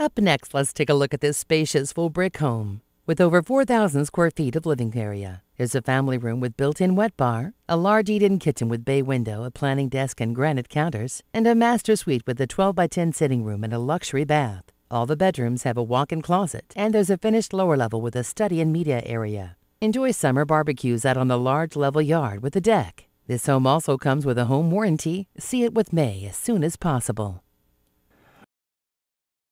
Up next, let's take a look at this spacious full brick home. With over 4,000 square feet of living area, there's a family room with built-in wet bar, a large eat-in kitchen with bay window, a planning desk and granite counters, and a master suite with a 12 by 10 sitting room and a luxury bath. All the bedrooms have a walk-in closet, and there's a finished lower level with a study and media area. Enjoy summer barbecues out on the large level yard with a deck. This home also comes with a home warranty. See it with May as soon as possible.